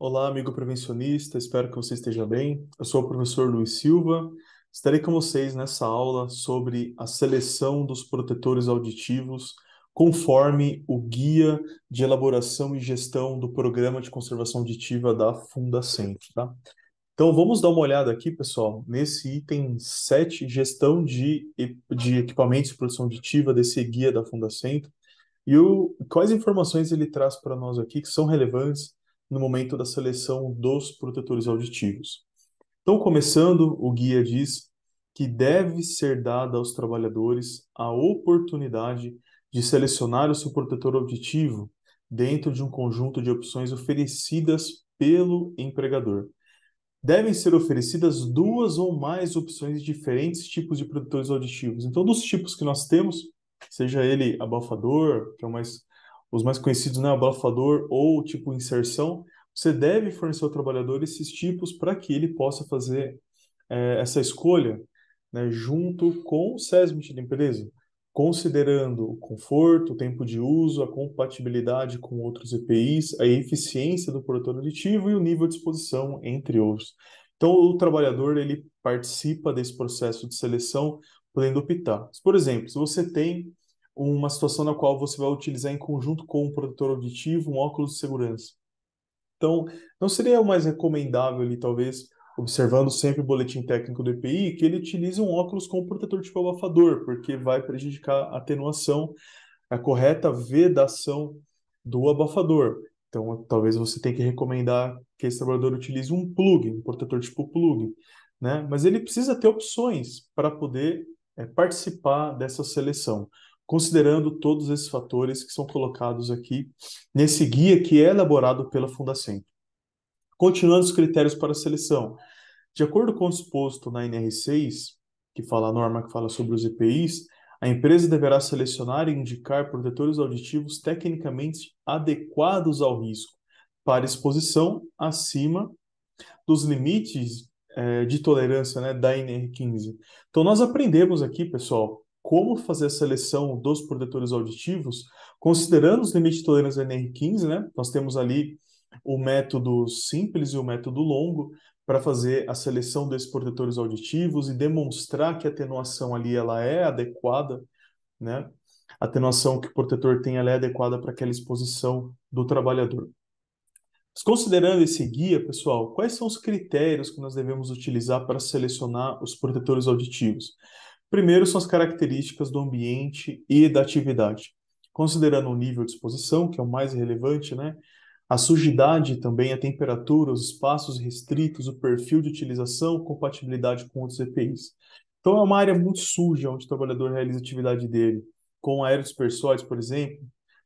Olá, amigo prevencionista, espero que você esteja bem. Eu sou o professor Luiz Silva. Estarei com vocês nessa aula sobre a seleção dos protetores auditivos conforme o guia de elaboração e gestão do programa de conservação auditiva da Fundacente, tá? Então vamos dar uma olhada aqui, pessoal, nesse item 7, gestão de, de equipamentos de produção auditiva desse guia da Fundacento. E o, quais informações ele traz para nós aqui que são relevantes no momento da seleção dos protetores auditivos. Então, começando, o guia diz que deve ser dada aos trabalhadores a oportunidade de selecionar o seu protetor auditivo dentro de um conjunto de opções oferecidas pelo empregador. Devem ser oferecidas duas ou mais opções de diferentes tipos de protetores auditivos. Então, dos tipos que nós temos, seja ele abafador, que é o mais os mais conhecidos, né, abafador ou tipo inserção, você deve fornecer ao trabalhador esses tipos para que ele possa fazer é, essa escolha né, junto com o SESMIT da empresa, considerando o conforto, o tempo de uso, a compatibilidade com outros EPIs, a eficiência do produtor aditivo e o nível de exposição, entre outros. Então, o trabalhador ele participa desse processo de seleção podendo optar. Por exemplo, se você tem uma situação na qual você vai utilizar em conjunto com um protetor auditivo, um óculos de segurança. Então, não seria mais recomendável ali, talvez, observando sempre o boletim técnico do EPI, que ele utilize um óculos com um protetor tipo abafador, porque vai prejudicar a atenuação, a correta vedação do abafador. Então, talvez você tenha que recomendar que esse trabalhador utilize um plug, um protetor tipo plug, né? Mas ele precisa ter opções para poder é, participar dessa seleção considerando todos esses fatores que são colocados aqui nesse guia que é elaborado pela Fundacem. Continuando os critérios para seleção. De acordo com o disposto na NR6, que fala a norma que fala sobre os EPIs, a empresa deverá selecionar e indicar protetores auditivos tecnicamente adequados ao risco para exposição acima dos limites eh, de tolerância né, da NR15. Então, nós aprendemos aqui, pessoal, como fazer a seleção dos protetores auditivos, considerando os limites de tolerância da NR15, né? Nós temos ali o método simples e o método longo para fazer a seleção desses protetores auditivos e demonstrar que a atenuação ali ela é adequada, né? A atenuação que o protetor tem ela é adequada para aquela exposição do trabalhador. Mas considerando esse guia, pessoal, quais são os critérios que nós devemos utilizar para selecionar os protetores auditivos? Primeiro são as características do ambiente e da atividade. Considerando o nível de exposição, que é o mais relevante, né? A sujidade também, a temperatura, os espaços restritos, o perfil de utilização, compatibilidade com outros EPIs. Então é uma área muito suja onde o trabalhador realiza a atividade dele, com aerodispersóides, por exemplo.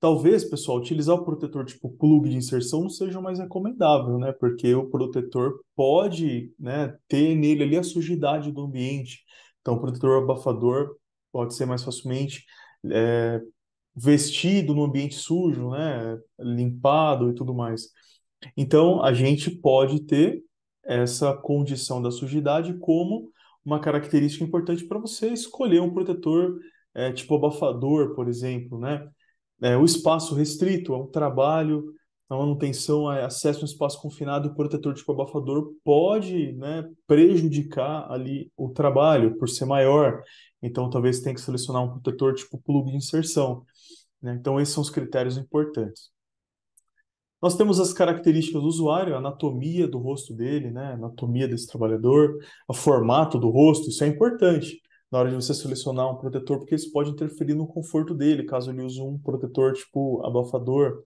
Talvez, pessoal, utilizar o protetor tipo plug de inserção não seja mais recomendável, né? Porque o protetor pode né, ter nele ali a sujidade do ambiente, então, o protetor abafador pode ser mais facilmente é, vestido no ambiente sujo, né, limpado e tudo mais. Então, a gente pode ter essa condição da sujidade como uma característica importante para você escolher um protetor é, tipo abafador, por exemplo, né? É, o espaço restrito é um trabalho então, a manutenção, a acesso a um espaço confinado e protetor tipo abafador pode né, prejudicar ali o trabalho por ser maior. Então, talvez tenha que selecionar um protetor tipo plug de inserção. Né? Então, esses são os critérios importantes. Nós temos as características do usuário, a anatomia do rosto dele, né? a anatomia desse trabalhador, o formato do rosto, isso é importante na hora de você selecionar um protetor, porque isso pode interferir no conforto dele, caso ele use um protetor tipo abafador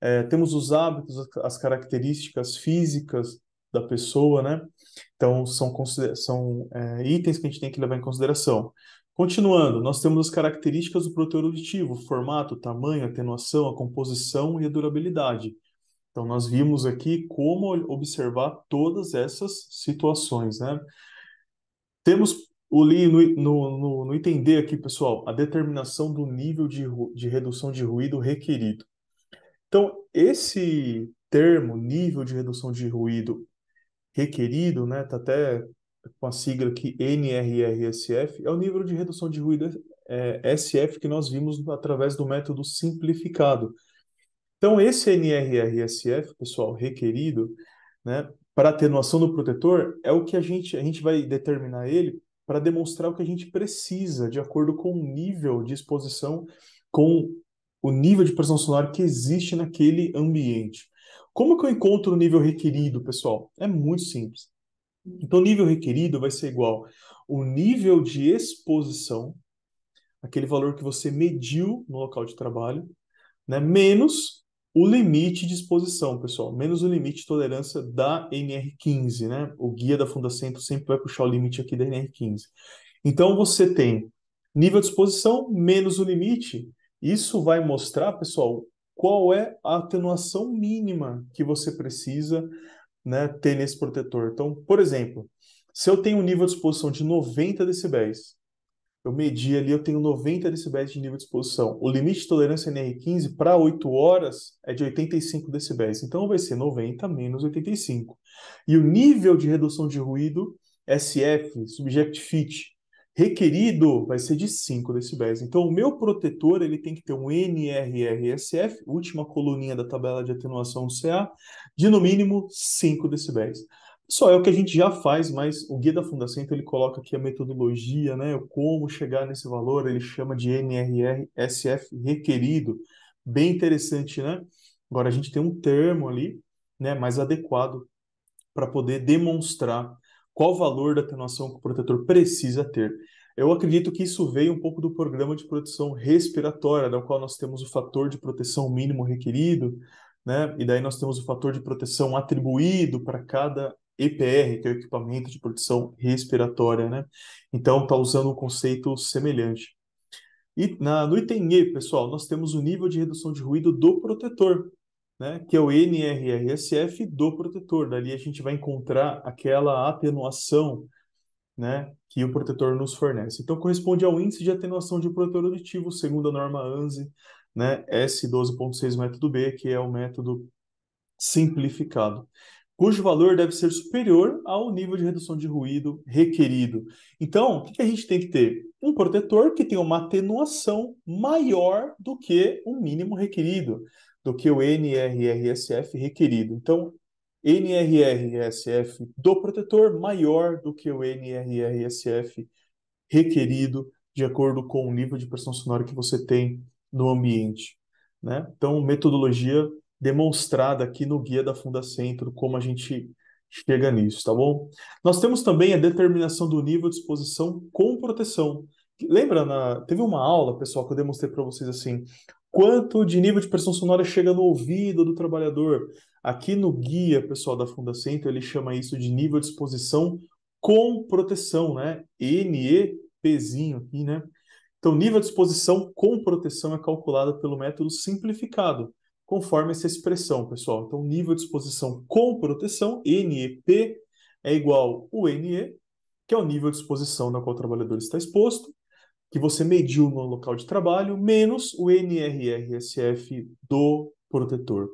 é, temos os hábitos, as características físicas da pessoa, né? Então, são, são é, itens que a gente tem que levar em consideração. Continuando, nós temos as características do protetor auditivo, formato, tamanho, atenuação, a composição e a durabilidade. Então, nós vimos aqui como observar todas essas situações, né? Temos o li no, no, no, no entender aqui, pessoal, a determinação do nível de, de redução de ruído requerido. Então, esse termo, nível de redução de ruído requerido, né, tá até com a sigla aqui NRRSF, é o nível de redução de ruído é, SF que nós vimos através do método simplificado. Então, esse NRRSF, pessoal, requerido, né, para atenuação do protetor, é o que a gente, a gente vai determinar ele para demonstrar o que a gente precisa, de acordo com o nível de exposição, com o nível de pressão sonora que existe naquele ambiente. Como que eu encontro o nível requerido, pessoal? É muito simples. Então, o nível requerido vai ser igual o nível de exposição, aquele valor que você mediu no local de trabalho, né, menos o limite de exposição, pessoal, menos o limite de tolerância da NR15, né? O guia da Fundacento sempre vai puxar o limite aqui da NR15. Então você tem nível de exposição menos o limite, isso vai mostrar, pessoal, qual é a atenuação mínima que você precisa né, ter nesse protetor. Então, por exemplo, se eu tenho um nível de exposição de 90 decibéis, eu medi ali, eu tenho 90 decibéis de nível de exposição. O limite de tolerância NR15 para 8 horas é de 85 decibéis. Então vai ser 90 menos 85. E o nível de redução de ruído, SF, Subject Fit, requerido vai ser de 5 decibéis. Então, o meu protetor ele tem que ter um NRRSF, última coluninha da tabela de atenuação CA, de no mínimo 5 decibéis. Só é o que a gente já faz, mas o guia da Fundação então, ele coloca aqui a metodologia, né, como chegar nesse valor, ele chama de NRRSF requerido. Bem interessante, né? Agora a gente tem um termo ali, né, mais adequado para poder demonstrar qual o valor da atenuação que o protetor precisa ter? Eu acredito que isso veio um pouco do programa de proteção respiratória, no qual nós temos o fator de proteção mínimo requerido, né? E daí nós temos o fator de proteção atribuído para cada EPR, que é o equipamento de proteção respiratória, né? Então está usando um conceito semelhante. E na, no item E, pessoal, nós temos o nível de redução de ruído do protetor, né, que é o NRRSF do protetor. Dali a gente vai encontrar aquela atenuação né, que o protetor nos fornece. Então, corresponde ao índice de atenuação de protetor auditivo, segundo a norma ANSI, né, S12.6 método B, que é o método simplificado, cujo valor deve ser superior ao nível de redução de ruído requerido. Então, o que, que a gente tem que ter? Um protetor que tenha uma atenuação maior do que o mínimo requerido do que o NRRSF requerido. Então, NRRSF do protetor maior do que o NRRSF requerido de acordo com o nível de pressão sonora que você tem no ambiente. Né? Então, metodologia demonstrada aqui no guia da Fundacentro, como a gente chega nisso, tá bom? Nós temos também a determinação do nível de exposição com proteção. Lembra, na... teve uma aula, pessoal, que eu demonstrei para vocês assim, quanto de nível de pressão sonora chega no ouvido do trabalhador. Aqui no guia, pessoal, da Fundacento, ele chama isso de nível de exposição com proteção, né? NEPzinho aqui, né? Então, nível de exposição com proteção é calculado pelo método simplificado, conforme essa expressão, pessoal. Então, nível de exposição com proteção, NEP, é igual o NE, que é o nível de exposição na qual o trabalhador está exposto, que você mediu no local de trabalho, menos o NRRSF do protetor.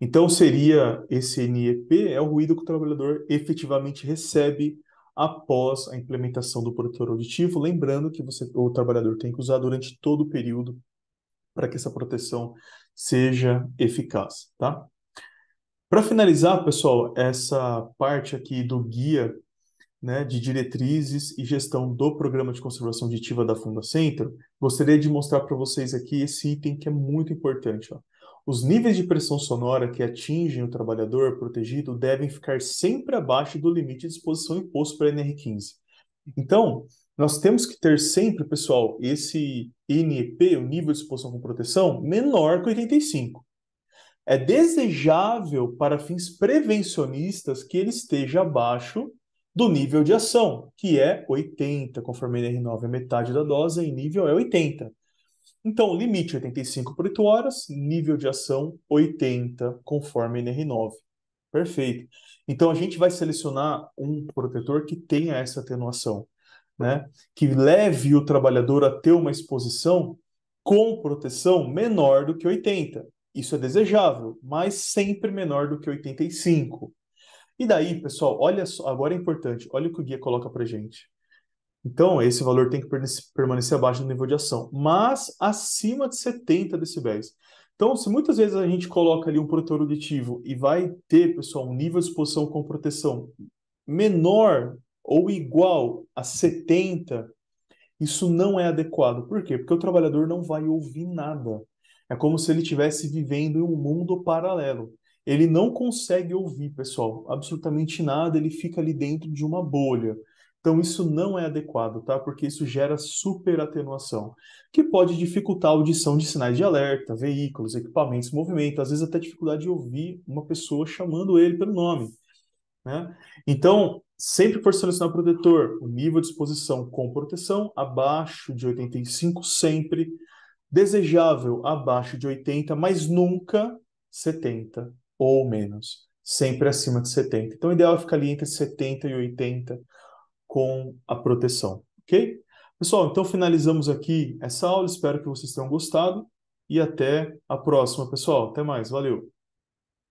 Então, seria esse NEP, é o ruído que o trabalhador efetivamente recebe após a implementação do protetor auditivo, lembrando que você, o trabalhador tem que usar durante todo o período para que essa proteção seja eficaz, tá? Para finalizar, pessoal, essa parte aqui do guia né, de diretrizes e gestão do programa de conservação aditiva da Fundacentro. gostaria de mostrar para vocês aqui esse item que é muito importante. Ó. Os níveis de pressão sonora que atingem o trabalhador protegido devem ficar sempre abaixo do limite de exposição imposto para a NR15. Então, nós temos que ter sempre, pessoal, esse NEP, o nível de exposição com proteção, menor que 85. É desejável para fins prevencionistas que ele esteja abaixo do nível de ação, que é 80, conforme NR9 é metade da dose, em nível é 80. Então, limite 85 por 8 horas, nível de ação 80, conforme NR9. Perfeito. Então, a gente vai selecionar um protetor que tenha essa atenuação, né? que leve o trabalhador a ter uma exposição com proteção menor do que 80. Isso é desejável, mas sempre menor do que 85. E daí, pessoal, olha só, agora é importante, olha o que o guia coloca para gente. Então, esse valor tem que permanecer abaixo do nível de ação, mas acima de 70 decibéis. Então, se muitas vezes a gente coloca ali um protetor auditivo e vai ter, pessoal, um nível de exposição com proteção menor ou igual a 70, isso não é adequado. Por quê? Porque o trabalhador não vai ouvir nada. É como se ele estivesse vivendo em um mundo paralelo ele não consegue ouvir, pessoal, absolutamente nada, ele fica ali dentro de uma bolha. Então, isso não é adequado, tá? Porque isso gera super atenuação, que pode dificultar a audição de sinais de alerta, veículos, equipamentos, movimento, às vezes até dificuldade de ouvir uma pessoa chamando ele pelo nome. Né? Então, sempre por selecionar o protetor, o nível de exposição com proteção abaixo de 85 sempre, desejável abaixo de 80, mas nunca 70, ou menos, sempre acima de 70. Então, o ideal é ficar ali entre 70 e 80 com a proteção, ok? Pessoal, então finalizamos aqui essa aula. Espero que vocês tenham gostado e até a próxima, pessoal. Até mais, valeu!